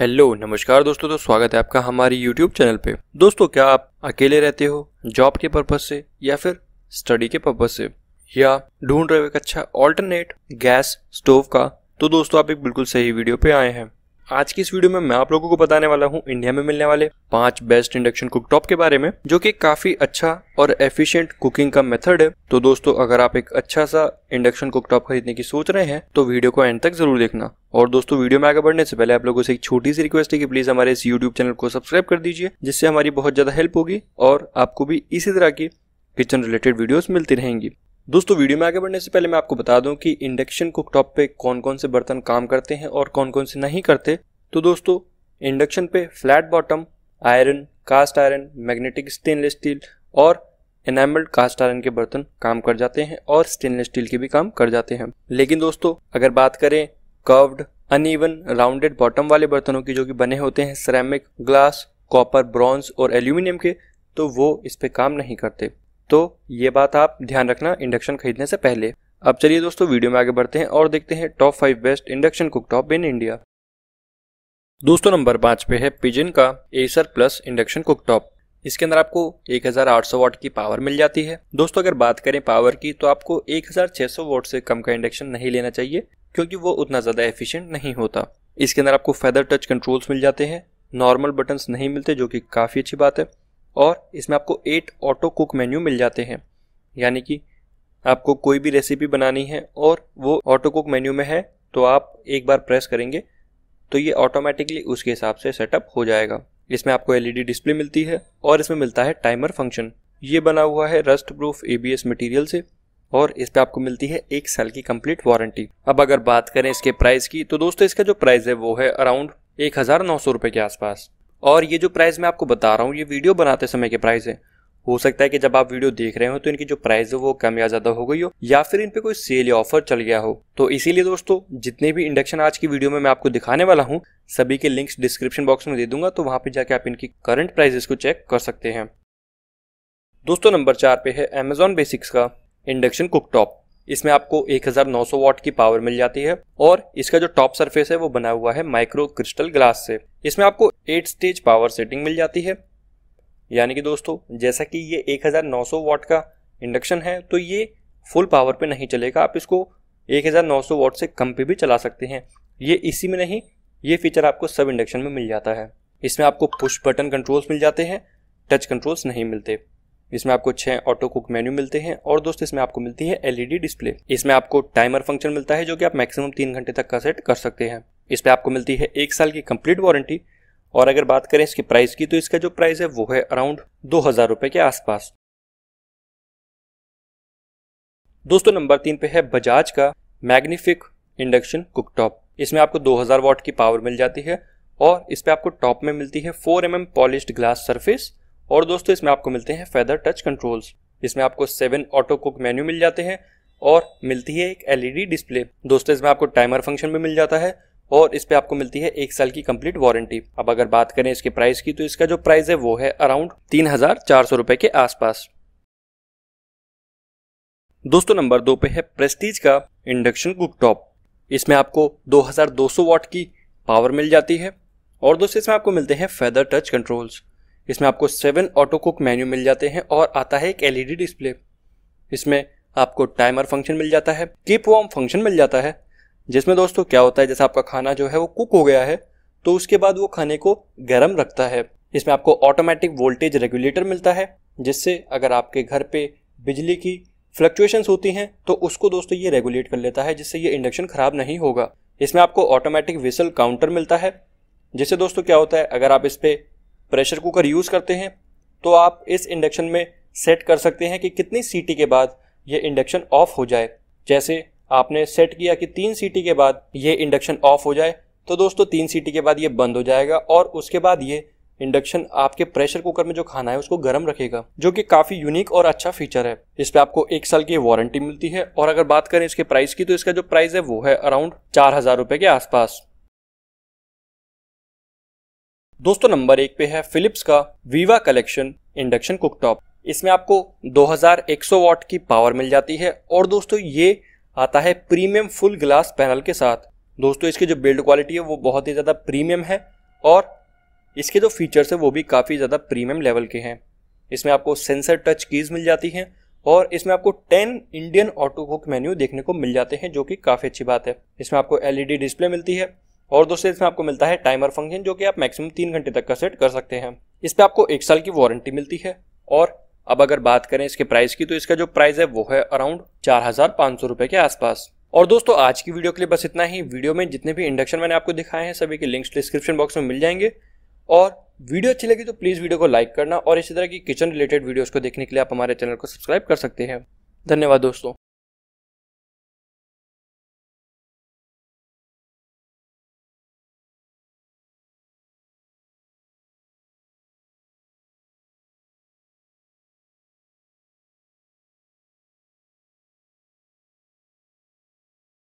hello नमस्कार दोस्तों तो स्वागत है आपका हमारी यूट्यूब चैनल पे दोस्तों क्या आप अकेले रहते हो जॉब के पर्पज से या फिर स्टडी के पर्पज से या ढूंढ रहे हो एक अच्छा ऑल्टरनेट गैस स्टोव का तो दोस्तों आप एक बिल्कुल सही वीडियो पे आए हैं आज की इस वीडियो में मैं आप लोगों को बताने वाला हूँ इंडिया में मिलने वाले पांच बेस्ट इंडक्शन कुकटॉप के बारे में जो कि काफी अच्छा और एफिशिएंट कुकिंग का मेथड है तो दोस्तों अगर आप एक अच्छा सा इंडक्शन कुकटॉप खरीदने की सोच रहे हैं तो वीडियो को एंड तक जरूर देखना और दोस्तों वीडियो में आगे बढ़ने से पहले आप लोगों से एक छोटी सी रिक्वेस्ट है कि प्लीज हमारे इस यूट्यूब चैनल को सब्सक्राइब कर दीजिए जिससे हमारी बहुत ज्यादा हेल्प होगी और आपको भी इसी तरह की किचन रिलेटेड वीडियोज मिलती रहेंगी दोस्तों वीडियो में आगे बढ़ने से पहले मैं आपको बता दूं कि इंडक्शन कुकटॉप पे कौन कौन से बर्तन काम करते हैं और कौन कौन से नहीं करते तो दोस्तों इंडक्शन पे flat bottom iron cast iron magnetic stainless steel और एनामल्ड कास्ट आयरन के बर्तन काम कर जाते हैं और स्टेनलेस स्टील के भी काम कर जाते हैं लेकिन दोस्तों अगर बात करें कर्व्ड अनइवन राउंडेड बॉटम वाले बर्तनों की जो कि बने होते हैं सरेमिक ग्लास कॉपर ब्रॉन्ज और एल्यूमिनियम के तो वो इस पर काम नहीं करते तो ये बात आप ध्यान रखना इंडक्शन खरीदने से पहले अब चलिए दोस्तों वीडियो में आगे बढ़ते हैं और देखते हैं top five best induction cooktop in India दोस्तों नंबर पांच पे है पिजिन का एसर प्लस इंडक्शन कुकटॉप इसके अंदर आपको 1800 वाट की पावर मिल जाती है दोस्तों अगर बात करें पावर की तो आपको 1600 वाट से कम का इंडक्शन नहीं लेना चाहिए क्योंकि वो उतना ज़्यादा एफिशिएंट नहीं होता इसके अंदर आपको फेदर टच कंट्रोल्स मिल जाते हैं नॉर्मल बटन्स नहीं मिलते जो कि काफ़ी अच्छी बात है और इसमें आपको एट ऑटो कुक मेन्यू मिल जाते हैं यानी कि आपको कोई भी रेसिपी बनानी है और वो ऑटो कुक मेन्यू में है तो आप एक बार प्रेस करेंगे तो ये ऑटोमेटिकली उसके हिसाब से सेटअप हो जाएगा इसमें आपको एलईडी डिस्प्ले e मिलती है और इसमें मिलता है टाइमर फंक्शन ये बना हुआ है रस्ट प्रूफ एबीएस मटेरियल से और इस पर आपको मिलती है एक साल की कंप्लीट वारंटी अब अगर बात करें इसके प्राइस की तो दोस्तों इसका जो प्राइस है वो है अराउंड एक हजार नौ सौ रुपए के आसपास और ये जो प्राइस मैं आपको बता रहा हूँ ये वीडियो बनाते समय के प्राइस है हो सकता है कि जब आप वीडियो देख रहे हो तो इनकी जो प्राइस है वो कम या ज्यादा हो गई हो या फिर इन पे कोई सेल या ऑफर चल गया हो तो इसीलिए दोस्तों जितने भी इंडक्शन आज की वीडियो में मैं आपको दिखाने वाला हूँ सभी के लिंक्स डिस्क्रिप्शन बॉक्स में दे दूंगा तो वहां पर जाके आप इनकी करंट प्राइजेस को चेक कर सकते हैं दोस्तों नंबर चार पे है अमेजोन बेसिक्स का इंडक्शन कुकटॉप इसमें आपको 1900 वाट की पावर मिल जाती है और इसका जो टॉप सरफेस है वो बना हुआ है माइक्रो क्रिस्टल ग्लास से इसमें आपको एट स्टेज पावर सेटिंग मिल जाती है यानी कि दोस्तों जैसा कि ये 1900 वाट का इंडक्शन है तो ये फुल पावर पे नहीं चलेगा आप इसको 1900 वाट से कम पे भी चला सकते हैं ये इसी में नहीं ये फीचर आपको सब इंडक्शन में मिल जाता है इसमें आपको पुश बटन कंट्रोल्स मिल जाते हैं टच कंट्रोल्स नहीं मिलते इसमें आपको छह ऑटो कुक मेन्यू मिलते हैं और दोस्तों इसमें आपको मिलती है एलईडी डिस्प्ले e इसमें आपको टाइमर फंक्शन मिलता है जो कि आप मैक्सिमम तीन घंटे तक का सेट कर सकते हैं इस पर आपको मिलती है एक साल की कंप्लीट वारंटी और अगर बात करें इसके प्राइस की तो इसका जो प्राइस है वो है अराउंड दो हजार रुपए के आसपास दोस्तों नंबर तीन पे है बजाज का मैग्निफिक इंडक्शन कुकटॉप इसमें आपको 2000 वॉट की पावर मिल जाती है और इस पर आपको टॉप में मिलती है 4 M mm polish glass surface और दोस्तों इसमें आपको मिलते हैं फेदर टच कंट्रोल्स इसमें आपको सेवन ऑटो कुक मेन्यू मिल जाते हैं और मिलती है एक एलईडी डिस्प्ले e दोस्तों इसमें आपको टाइमर फंक्शन भी मिल जाता है और इस पर आपको मिलती है एक साल की कंप्लीट वारंटी अब अगर बात करें इसके प्राइस की तो इसका जो प्राइस है वो है अराउंड तीन हजार चार सौ रुपए के आसपास दोस्तों नंबर दो पे है प्रेस्टीज का इंडक्शन कुकटॉप इसमें आपको 2200 वॉट की पावर मिल जाती है और दोस्तों इसमें आपको मिलते हैं फेदर टच कंट्रोल्स इसमें आपको सेवन ऑटो कुक मेन्यू मिल जाते हैं और आता है एक एलईडी डिस्प्ले e इसमें आपको टाइमर फंक्शन मिल जाता है कीप वॉर्म फंक्शन मिल जाता है जिसमें दोस्तों क्या होता है जैसे आपका खाना जो है वो कुक हो गया है तो उसके बाद वो खाने को गर्म रखता है इसमें आपको ऑटोमेटिक वोल्टेज रेगुलेटर मिलता है जिससे अगर आपके घर पे बिजली की फ्लक्चुएशंस होती हैं तो उसको दोस्तों ये रेगुलेट कर लेता है जिससे ये इंडक्शन ख़राब नहीं होगा इसमें आपको ऑटोमेटिक विसल काउंटर मिलता है जिससे दोस्तों क्या होता है अगर आप इस पर प्रेशर कुकर यूज़ करते हैं तो आप इस इंडक्शन में सेट कर सकते हैं कि कितनी सीटी के बाद ये इंडक्शन ऑफ हो जाए जैसे आपने सेट किया कि तीन सीटी के बाद ये इंडक्शन ऑफ हो जाए तो दोस्तों तीन सीटी के बाद ये बंद हो जाएगा और उसके बाद ये इंडक्शन आपके प्रेशर कुकर में जो खाना है उसको गर्म रखेगा जो कि काफी यूनिक और अच्छा फीचर है इस पे आपको एक साल की वारंटी मिलती है और अगर बात करें इसके प्राइस की तो इसका जो प्राइस है वो है अराउंड चार हजार रुपए के आसपास दोस्तों नंबर एक पे है फिलिप्स का वीवा कलेक्शन इंडक्शन कुकटॉप इसमें आपको 2100 वॉट की पावर मिल जाती है और दोस्तों ये आता है प्रीमियम फुल ग्लास पैनल के साथ दोस्तों इसकी जो बिल्ड क्वालिटी है वो बहुत ही ज़्यादा प्रीमियम है और इसके जो फीचर्स है वो भी काफ़ी ज़्यादा प्रीमियम लेवल के हैं इसमें आपको सेंसर टच कीज़ मिल जाती हैं और इसमें आपको 10 इंडियन ऑटो कुक मेन्यू देखने को मिल जाते हैं जो कि काफ़ी अच्छी बात है इसमें आपको एलईडी डिस्प्ले मिलती है और दोस्तों इसमें आपको मिलता है टाइमर फंक्शन जो कि आप मैक्सिमम तीन घंटे तक का सेट कर सकते हैं इस पर आपको एक साल की वारंटी मिलती है और अब अगर बात करें इसके प्राइस की तो इसका जो प्राइस है वो है अराउंड चार हजार पाँच सौ रुपए के आसपास और दोस्तों आज की वीडियो के लिए बस इतना ही वीडियो में जितने भी इंडक्शन मैंने आपको दिखाए हैं सभी के लिंक्स डिस्क्रिप्शन बॉक्स में मिल जाएंगे और वीडियो अच्छी लगी तो प्लीज़ वीडियो को लाइक करना और इसी तरह की किचन रिलेटेड वीडियो को देखने के लिए आप हमारे चैनल को सब्सक्राइब कर सकते हैं धन्यवाद दोस्तों